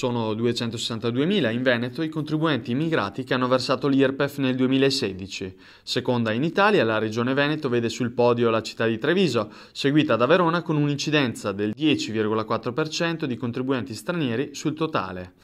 Sono 262.000 in Veneto i contribuenti immigrati che hanno versato l'IRPEF nel 2016. Seconda in Italia, la Regione Veneto vede sul podio la città di Treviso, seguita da Verona con un'incidenza del 10,4% di contribuenti stranieri sul totale.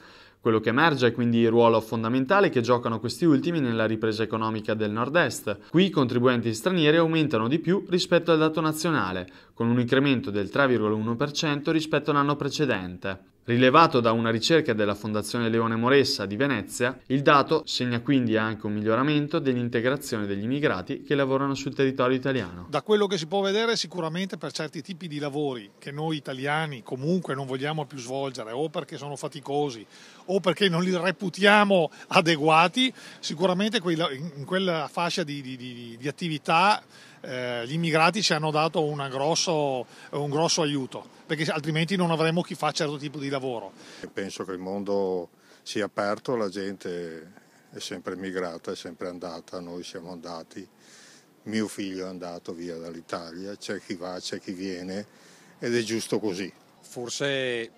Quello che emerge è quindi il ruolo fondamentale che giocano questi ultimi nella ripresa economica del nord-est. Qui i contribuenti stranieri aumentano di più rispetto al dato nazionale, con un incremento del 3,1% rispetto all'anno precedente. Rilevato da una ricerca della Fondazione Leone Moressa di Venezia, il dato segna quindi anche un miglioramento dell'integrazione degli immigrati che lavorano sul territorio italiano. Da quello che si può vedere sicuramente per certi tipi di lavori che noi italiani comunque non vogliamo più svolgere o perché sono faticosi o perché non li reputiamo adeguati, sicuramente in quella fascia di, di, di, di attività eh, gli immigrati ci hanno dato grosso, un grosso aiuto, perché altrimenti non avremmo chi fa certo tipo di lavoro. Penso che il mondo sia aperto, la gente è sempre immigrata, è sempre andata, noi siamo andati, mio figlio è andato via dall'Italia, c'è chi va, c'è chi viene ed è giusto così. Forse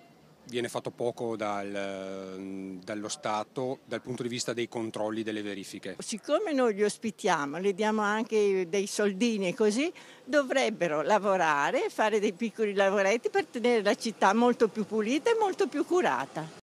viene fatto poco dal, dallo Stato dal punto di vista dei controlli delle verifiche. Siccome noi li ospitiamo, le diamo anche dei soldini e così, dovrebbero lavorare, fare dei piccoli lavoretti per tenere la città molto più pulita e molto più curata.